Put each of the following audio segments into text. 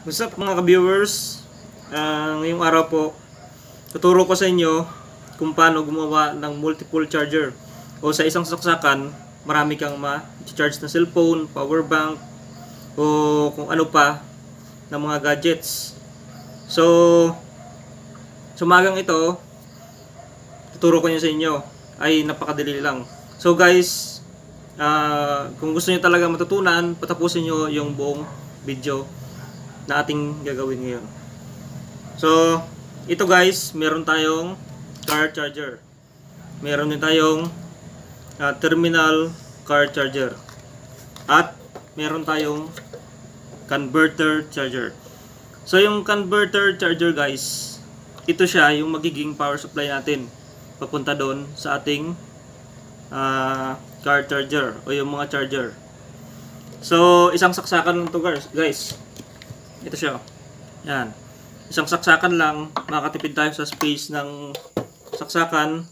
What's up mga ka-viewers? Uh, ngayong araw po, tuturo ko sa inyo kung paano gumawa ng multiple charger. O sa isang saksakan, marami kang ma-charge na cellphone, power bank, o kung ano pa na mga gadgets. So, sumagang ito, tuturo ko nyo sa inyo. Ay, napakadali lang. So guys, uh, kung gusto niyo talaga matutunan, patapusin niyo yung buong video na ating gagawin ngayon. So, ito guys, meron tayong car charger. Meron din tayong uh, terminal car charger. At meron tayong converter charger. So, yung converter charger guys, ito siya yung magiging power supply natin papunta doon sa ating uh, car charger o yung mga charger. So, isang saksakan lang to guys. Ito siya. Oh. Yan. Isang saksakan lang. Makatipid tayo sa space ng saksakan.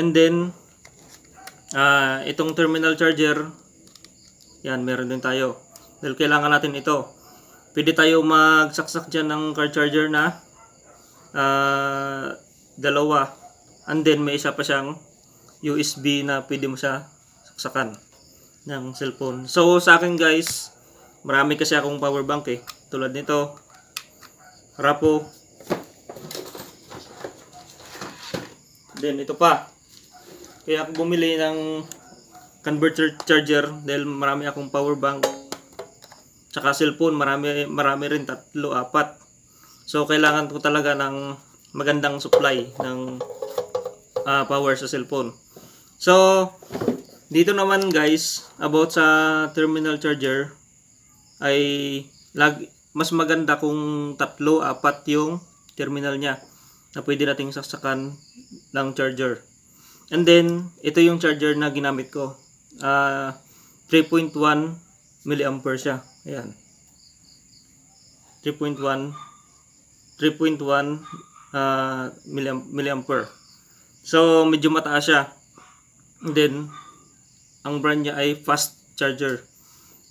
And then, uh, itong terminal charger, yan, meron din tayo. Dahil kailangan natin ito. Pwede tayo magsaksak dyan ng car charger na uh, dalawa. And then, may isa pa siyang USB na pwede mo siya saksakan ng cellphone. So, sa akin guys, marami kasi akong power bank eh tulad nito rapo then ito pa kaya ako bumili ng converter charger dahil marami akong power bank tsaka cellphone marami, marami rin tatlo, apat so kailangan ko talaga ng magandang supply ng uh, power sa cellphone so dito naman guys about sa terminal charger ay lag mas maganda kung tatlo, apat yung terminal niya na pwede nating saksakan ng charger. And then, ito yung charger na ginamit ko. Uh, ah, 3.1 milliampere siya. Ayan. 3.1 3.1 uh, milliampere. So, medyo mataas siya. And then, ang brand niya ay fast charger.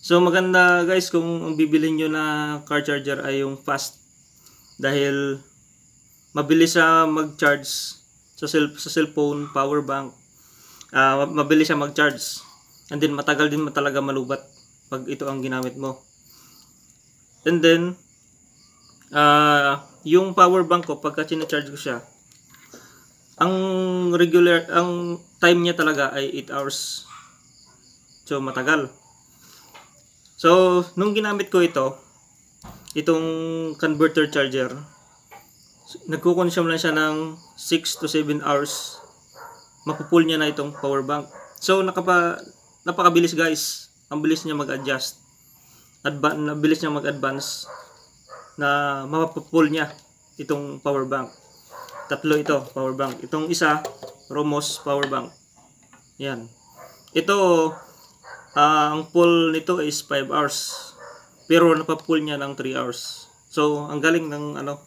So maganda guys kung ang bibili nyo na car charger ay yung fast dahil mabilis siya mag-charge sa, cell, sa cellphone, power bank. Uh, mabilis siya mag-charge. And then matagal din talaga malubat pag ito ang ginamit mo. And then uh, yung power bank ko pagka charge ko siya ang regular ang time niya talaga ay 8 hours. So matagal. So, nung ginamit ko ito, itong converter charger, nagkukonsume lang siya ng 6 to 7 hours. Mapupul niya na itong power bank. So, nakapa, napakabilis guys. Ang bilis niya mag-adjust. Advan, bilis niya mag-advance na mapupul niya itong power bank. Tatlo ito, power bank. Itong isa, Romos power bank. Yan. Ito, uh, ang pull nito is 5 hours. Pero napapull niya ng 3 hours. So, ang galing ng ano,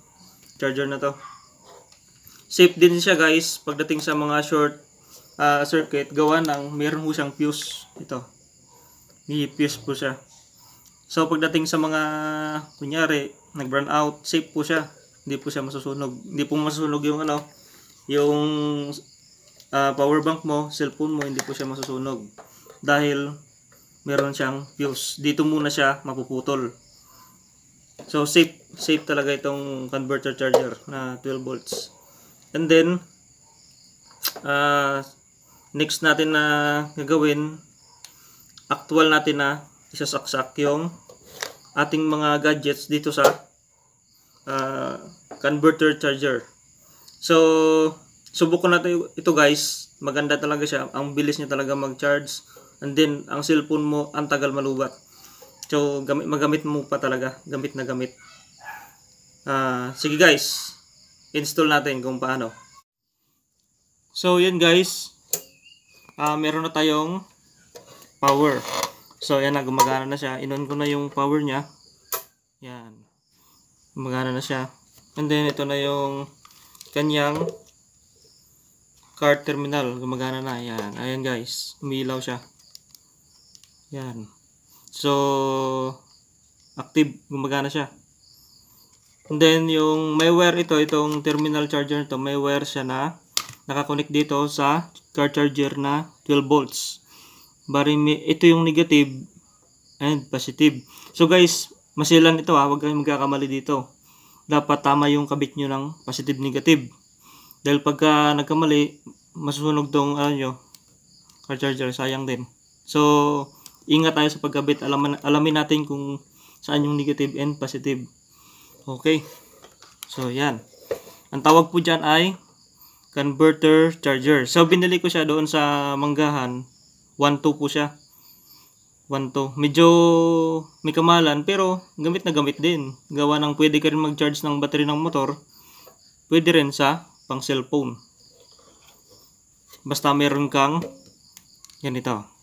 charger na to. Safe din siya guys pagdating sa mga short uh, circuit gawa ng meron ho siyang fuse ito. May fuse po siya. So pagdating sa mga kunyari nag-burn out, safe po siya. Hindi po siya masusunog. Hindi po masusunog yung ano, yung uh, power bank mo, cellphone mo, hindi po siya masusunog. Dahil meron siyang fuse. Dito muna siya mapuputol. So safe safe talaga itong converter charger na 12 volts. And then uh, next natin na gagawin actual natin na isasaksak yung ating mga gadgets dito sa uh, converter charger. So subukan natin ito guys. Maganda talaga siya. Ang bilis niya talaga mag-charge And then, ang cellphone mo, ang tagal malubat. So, gamit, magamit mo pa talaga. Gamit na gamit. Uh, sige guys, install natin kung paano. So, yan guys. Uh, meron na tayong power. So, yan na, gumagana na siya. Inon ko na yung power niya. Yan. Gumagana na siya. And then, ito na yung kanyang card terminal. Gumagana na. Yan. Ayan guys. umilaw siya. Yan. So, active, gumagana siya. And then, yung may wire ito, itong terminal charger ito, may wire siya na nakakonect dito sa car charger na 12 volts. Bari, ito yung negative and positive. So guys, masilan ito ha, huwag kayong magkakamali dito. Dapat tama yung kabit nyo ng positive-negative. Dahil pagka nagkamali, masunog tong ano nyo, car charger, sayang din. So, ingat tayo sa pagkabit. Alaman, alamin natin kung saan yung negative and positive. Okay. So, yan. Ang tawag po dyan ay converter charger. So, binili ko siya doon sa manggahan. 1.2 po siya. 1.2. Medyo may kamalan pero gamit na gamit din. Gawa ng pwede ka rin mag-charge ng battery ng motor. Pwede rin sa pang cellphone. Basta meron kang yan ito.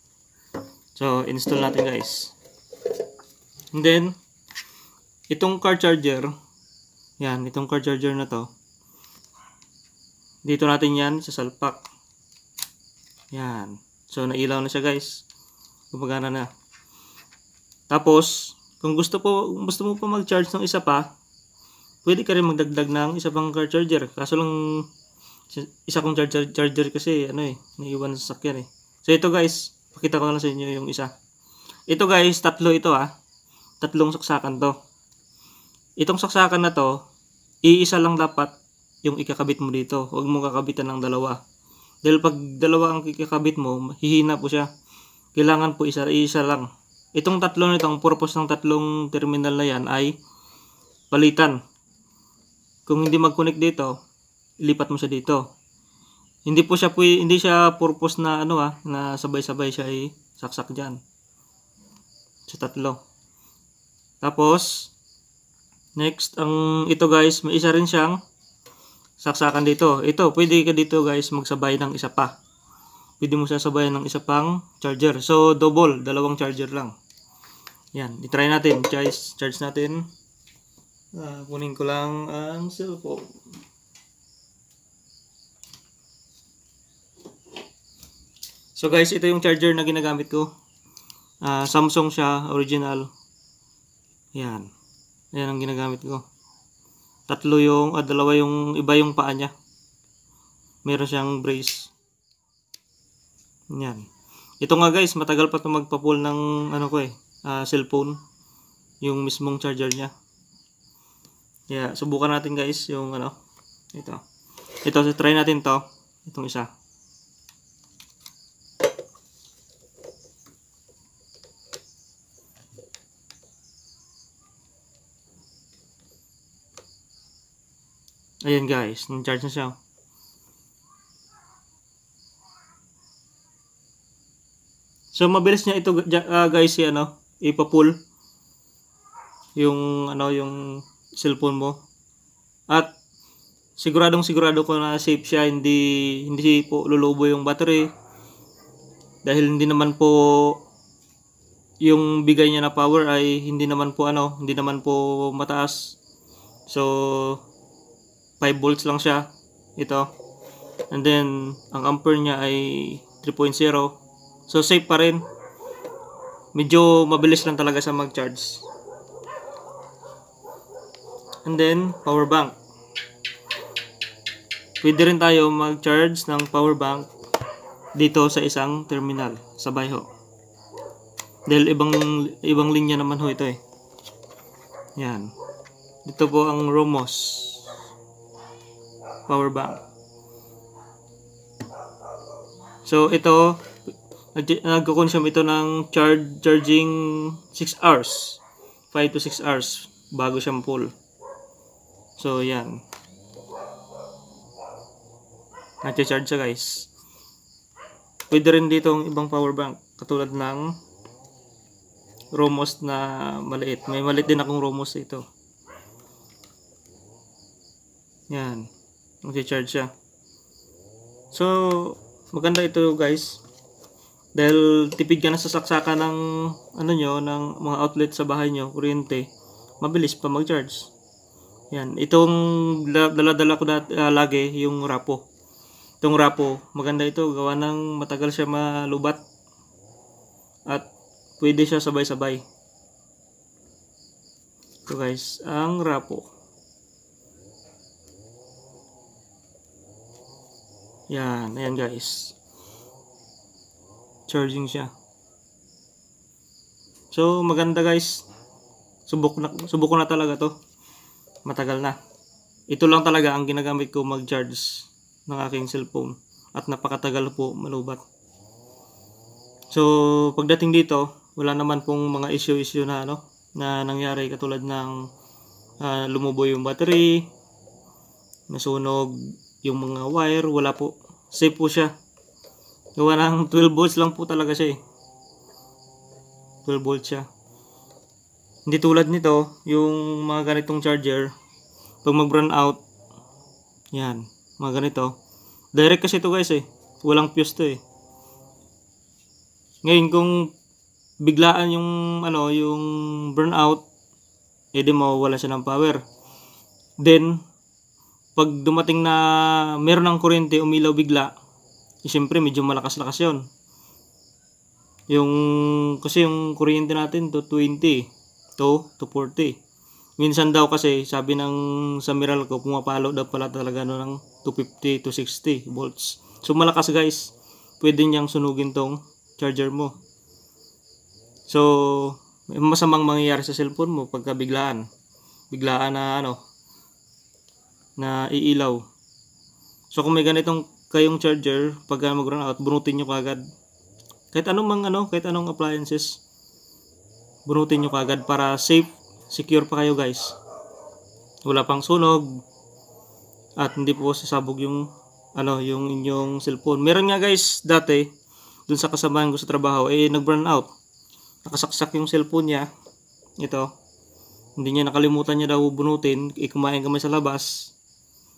So, install natin guys. And then, itong car charger, yan, itong car charger na to, dito natin yan sa salpak. Yan. So, nailaw na siya guys. Gumagana na. Tapos, kung gusto, po, gusto mo pa mag-charge ng isa pa, pwede ka rin magdagdag ng isa pang car charger. Kaso lang, isa kong charger, charger kasi, ano eh, naiwan sa sakyan eh. So, ito guys, Pakita ko na sa inyo yung isa. Ito guys, tatlo ito ah. Tatlong saksakan to. Itong saksakan na to, iisa lang dapat yung ikakabit mo dito. Huwag mo kakabitan ng dalawa. Dahil pag dalawa ang ikakabit mo, hihina po siya. Kailangan po isa, isa lang. Itong tatlo nito, ang purpose ng tatlong terminal na yan ay palitan. Kung hindi mag-connect dito, ilipat mo siya dito. Hindi po siya po, hindi siya purpose na ano ha, ah, na sabay-sabay siya ay saksak diyan. Sa tatlo. Tapos next ang ito guys, may isa rin siyang saksakan dito. Ito, pwede ka dito guys magsabay ng isa pa. Pwede mo sasabayan ng isa pang charger. So double, dalawang charger lang. Yan, i-try natin. Charge, charge natin. Uh, kunin ko lang ang cellphone. So guys, ito yung charger na ginagamit ko. Uh, Samsung siya, original. Yan. Yan ang ginagamit ko. Tatlo yung, ah, dalawa yung, iba yung paa niya. Meron siyang brace. Yan. Ito nga guys, matagal pa ito magpa-pull ng, ano ko eh, uh, cellphone. Yung mismong charger niya. Yeah, subukan natin guys yung ano. Ito. Ito, so try natin to. Itong isa. Ayan guys, nag-charge na siya. So mabilis niya ito uh, guys si ano, ipa-pull yung ano yung cellphone mo. At siguradong sigurado ko na safe siya, hindi hindi po lulubo yung battery. Dahil hindi naman po yung bigay niya na power ay hindi naman po ano, hindi naman po mataas. So 5 volts lang siya. Ito. And then, ang ampere niya ay 3.0. So, safe pa rin. Medyo mabilis lang talaga sa mag-charge. And then, power bank. Pwede rin tayo mag-charge ng power bank dito sa isang terminal, sabay ho. Dahil ibang ibang linya naman ho ito eh. Yan. Dito po ang Romos power bank. So ito, nagko-consume ito ng charge, charging 6 hours. 5 to 6 hours bago siya full. So yan. Nag-charge siya guys. Pwede rin dito ang ibang power bank. Katulad ng Romos na maliit. May maliit din akong Romos eh, ito. Yan. Mag-charge siya. So, maganda ito guys. Dahil tipid ka na sa saksakan ng ano nyo, ng mga outlet sa bahay nyo, kuryente. Mabilis pa mag-charge. Yan. Itong dala-dala ko dati, uh, ah, lagi, yung rapo. Itong rapo, maganda ito. Gawa ng matagal siya malubat. At pwede siya sabay-sabay. So guys, ang rapo. Yan, ayan guys. Charging siya. So, maganda guys. Subok na, subok ko na talaga to. Matagal na. Ito lang talaga ang ginagamit ko mag-charge ng aking cellphone. At napakatagal po malubat. So, pagdating dito, wala naman pong mga issue-issue na ano na nangyari katulad ng uh, lumubo yung battery, nasunog yung mga wire wala po safe po siya gawa ng 12 volts lang po talaga siya eh 12 volts siya hindi tulad nito yung mga ganitong charger pag mag run out yan mga ganito direct kasi ito guys eh walang fuse to eh ngayon kung biglaan yung ano yung burnout edi mawawala siya ng power then pag dumating na meron ng kuryente, umilaw bigla, eh, siyempre medyo malakas-lakas yon Yung, kasi yung kuryente natin to 20, to, to 40. Minsan daw kasi, sabi ng sa Miral ko, pumapalo daw pala talaga no ng 250 to 60 volts. So malakas guys, pwede niyang sunugin tong charger mo. So, masamang mangyayari sa cellphone mo pagka biglaan. Biglaan na ano, na iilaw. So kung may ganitong kayong charger, pag mag-run out, bunutin nyo kagad. Kahit anong mang ano, kahit anong appliances, bunutin nyo kagad para safe, secure pa kayo guys. Wala pang sunog, at hindi po sasabog yung ano yung inyong cellphone. Meron nga guys dati dun sa kasamahan ko sa trabaho eh nag-burn out. Nakasaksak yung cellphone niya. Ito. Hindi niya nakalimutan niya daw bunutin, ikumain eh, kumain kami sa labas.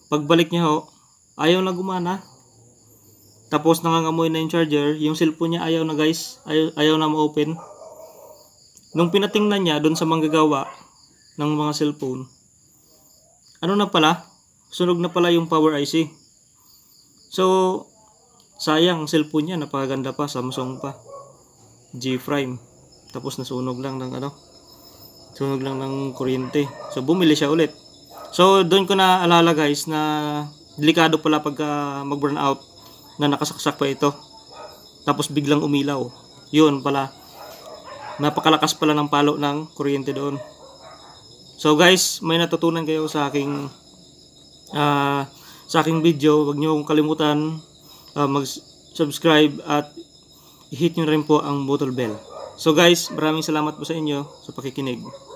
Pagbalik niya ho, ayaw na gumana. Tapos nangangamoy na yung charger. Yung cellphone niya ayaw na guys. Ayaw, ayaw na ma-open. Nung pinatingnan niya doon sa manggagawa ng mga cellphone, ano na pala? Sunog na pala yung power IC. So, sayang cellphone niya. Napakaganda pa. Samsung pa. G-Prime. Tapos nasunog lang ng ano. Sunog lang ng kuryente. So, bumili siya ulit. So, doon ko na alala guys na delikado pala pagka mag-burn out na nakasaksak pa ito. Tapos biglang umilaw. Yun pala. Napakalakas pala ng palo ng kuryente doon. So guys, may natutunan kayo sa aking uh, sa aking video. Huwag niyo kalimutan uh, mag-subscribe at hit niyo rin po ang button bell. So guys, maraming salamat po sa inyo sa pakikinig.